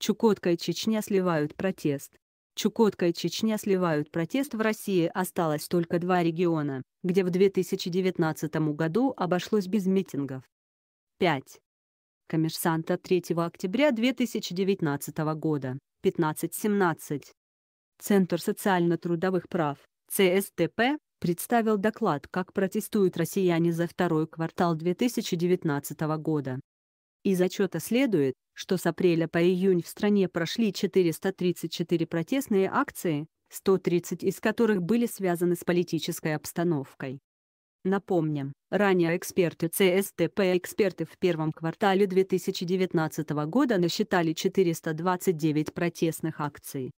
Чукотка и Чечня сливают протест. Чукотка и Чечня сливают протест в России осталось только два региона, где в 2019 году обошлось без митингов. 5. Коммерсанта 3 октября 2019 года, 15.17. Центр социально-трудовых прав, ЦСТП, представил доклад «Как протестуют россияне за второй квартал 2019 года». Из отчета следует, что с апреля по июнь в стране прошли 434 протестные акции, 130 из которых были связаны с политической обстановкой. Напомним, ранее эксперты ЦСТП и эксперты в первом квартале 2019 года насчитали 429 протестных акций.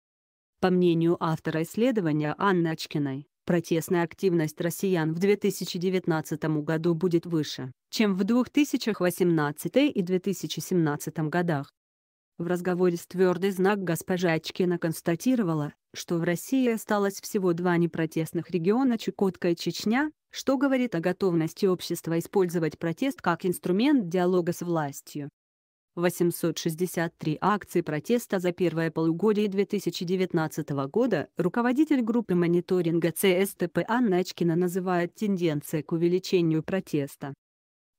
По мнению автора исследования Анны Очкиной, Протестная активность россиян в 2019 году будет выше, чем в 2018 и 2017 годах. В разговоре с «Твердый знак» госпожа Очкина констатировала, что в России осталось всего два непротестных региона Чукотка и Чечня, что говорит о готовности общества использовать протест как инструмент диалога с властью. 863 акции протеста за первое полугодие 2019 года, руководитель группы мониторинга ЦСТП Анна Очкина называет тенденции к увеличению протеста.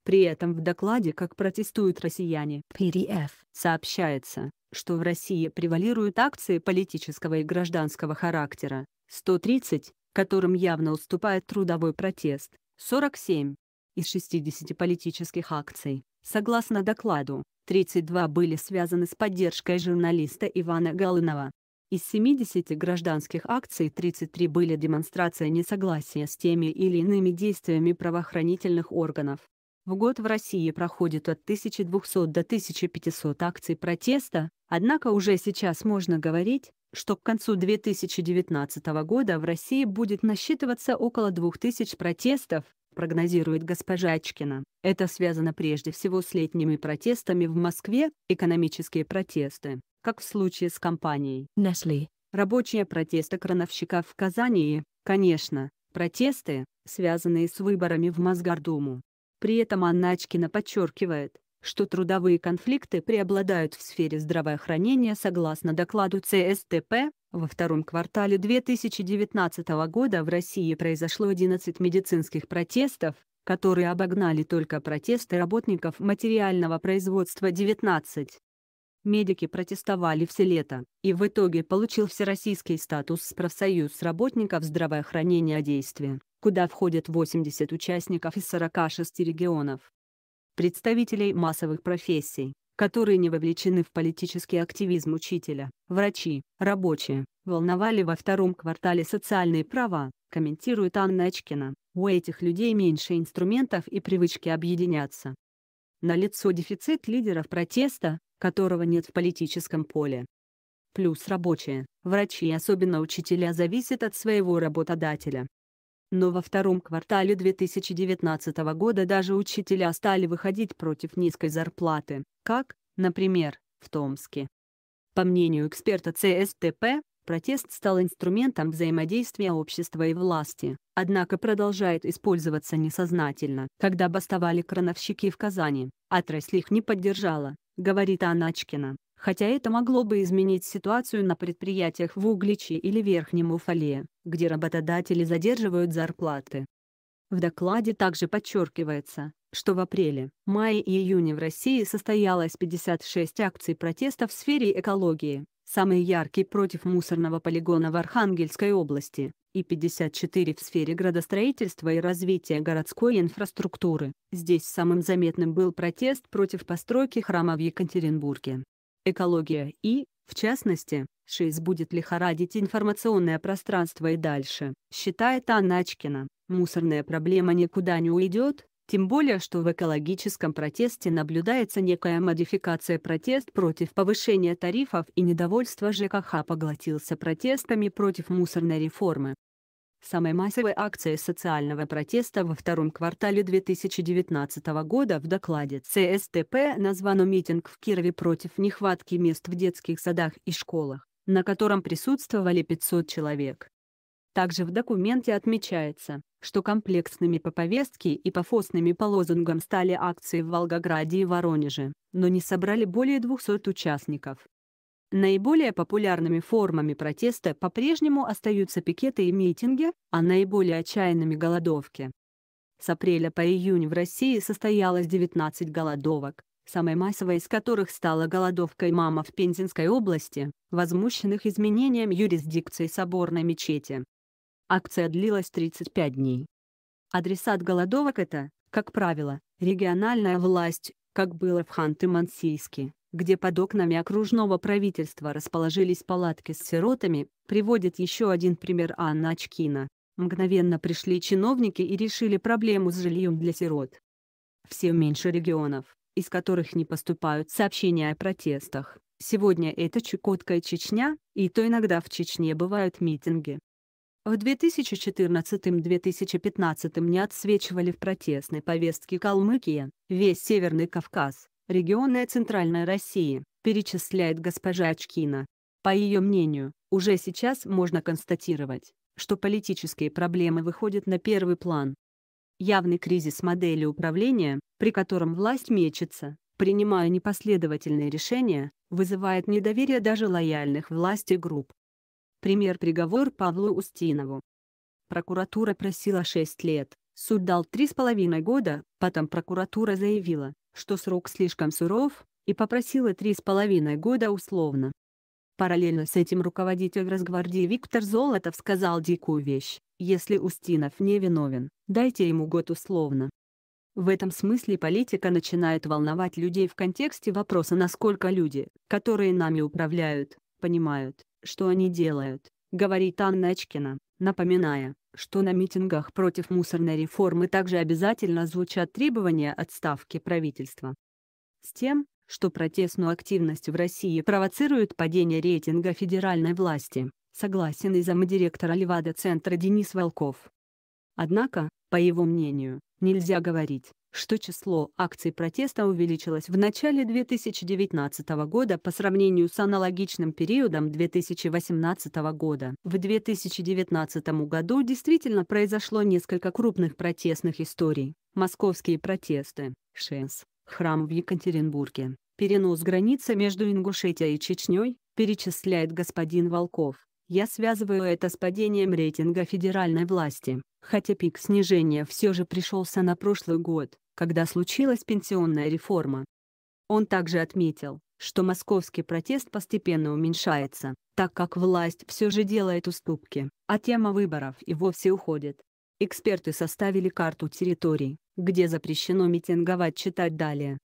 При этом в докладе «Как протестуют россияне» PDF сообщается, что в России превалируют акции политического и гражданского характера, 130, которым явно уступает трудовой протест, 47 из 60 политических акций, согласно докладу. 32 были связаны с поддержкой журналиста Ивана Галынова. Из 70 гражданских акций 33 были демонстрация несогласия с теми или иными действиями правоохранительных органов. В год в России проходит от 1200 до 1500 акций протеста, однако уже сейчас можно говорить, что к концу 2019 года в России будет насчитываться около 2000 протестов, прогнозирует госпожа Очкина. Это связано прежде всего с летними протестами в Москве, экономические протесты, как в случае с компанией Nestle. Рабочие протесты крановщиков в Казани и, конечно, протесты, связанные с выборами в Мосгордуму. При этом Анна Очкина подчеркивает, что трудовые конфликты преобладают в сфере здравоохранения согласно докладу ЦСТП, во втором квартале 2019 года в России произошло 11 медицинских протестов, которые обогнали только протесты работников материального производства 19. Медики протестовали все лето, и в итоге получил всероссийский статус с профсоюз работников здравоохранения действия, куда входят 80 участников из 46 регионов. Представителей массовых профессий, которые не вовлечены в политический активизм учителя, врачи, рабочие, волновали во втором квартале социальные права, комментирует Анна Очкина. У этих людей меньше инструментов и привычки объединяться. Налицо дефицит лидеров протеста, которого нет в политическом поле. Плюс рабочие, врачи и особенно учителя зависят от своего работодателя, но во втором квартале 2019 года даже учителя стали выходить против низкой зарплаты, как, например, в Томске. По мнению эксперта ЦСТП, протест стал инструментом взаимодействия общества и власти, однако продолжает использоваться несознательно. Когда бастовали крановщики в Казани, отрасль их не поддержала, говорит Аначкина хотя это могло бы изменить ситуацию на предприятиях в Угличе или Верхнем Уфале, где работодатели задерживают зарплаты. В докладе также подчеркивается, что в апреле, мае и июне в России состоялось 56 акций протеста в сфере экологии, самые яркие против мусорного полигона в Архангельской области, и 54 в сфере градостроительства и развития городской инфраструктуры. Здесь самым заметным был протест против постройки храма в Екатеринбурге экология и, в частности, ШИС будет лихорадить информационное пространство и дальше, считает Анна Очкина. Мусорная проблема никуда не уйдет, тем более что в экологическом протесте наблюдается некая модификация протест против повышения тарифов и недовольство ЖКХ поглотился протестами против мусорной реформы. Самой массовой акцией социального протеста во втором квартале 2019 года в докладе ЦСТП назван митинг в Кирове против нехватки мест в детских садах и школах, на котором присутствовали 500 человек. Также в документе отмечается, что комплексными по повестке и пафосными по лозунгам стали акции в Волгограде и Воронеже, но не собрали более 200 участников. Наиболее популярными формами протеста по-прежнему остаются пикеты и митинги, а наиболее отчаянными — голодовки. С апреля по июнь в России состоялось 19 голодовок, самой массовой из которых стала голодовка имама в Пензенской области, возмущенных изменением юрисдикции соборной мечети. Акция длилась 35 дней. Адресат голодовок это, как правило, региональная власть, как было в Ханты-Мансийске, где под окнами окружного правительства расположились палатки с сиротами, приводит еще один пример Анна Очкина. Мгновенно пришли чиновники и решили проблему с жильем для сирот. Все меньше регионов, из которых не поступают сообщения о протестах. Сегодня это Чукотка и Чечня, и то иногда в Чечне бывают митинги. В 2014-2015 не отсвечивали в протестной повестке Калмыкия, весь Северный Кавказ, региона центральная России, перечисляет госпожа Очкина. По ее мнению, уже сейчас можно констатировать, что политические проблемы выходят на первый план. Явный кризис модели управления, при котором власть мечется, принимая непоследовательные решения, вызывает недоверие даже лояльных власти групп. Пример приговор Павлу Устинову. Прокуратура просила 6 лет, суд дал 3,5 года, потом прокуратура заявила, что срок слишком суров, и попросила три с половиной года условно. Параллельно с этим руководитель разгвардии Виктор Золотов сказал дикую вещь, если Устинов не виновен, дайте ему год условно. В этом смысле политика начинает волновать людей в контексте вопроса насколько люди, которые нами управляют, понимают, что они делают, говорит Анна Очкина напоминая, что на митингах против мусорной реформы также обязательно звучат требования отставки правительства. С тем, что протестную активность в России провоцирует падение рейтинга федеральной власти, согласен и замдиректора Левада-центра Денис Волков. Однако, по его мнению, нельзя говорить, что число акций протеста увеличилось в начале 2019 года по сравнению с аналогичным периодом 2018 года. В 2019 году действительно произошло несколько крупных протестных историй. Московские протесты, ШЭС, храм в Екатеринбурге, перенос границы между Ингушетией и Чечней, перечисляет господин Волков. Я связываю это с падением рейтинга федеральной власти, хотя пик снижения все же пришелся на прошлый год, когда случилась пенсионная реформа. Он также отметил, что московский протест постепенно уменьшается, так как власть все же делает уступки, а тема выборов и вовсе уходит. Эксперты составили карту территорий, где запрещено митинговать читать далее.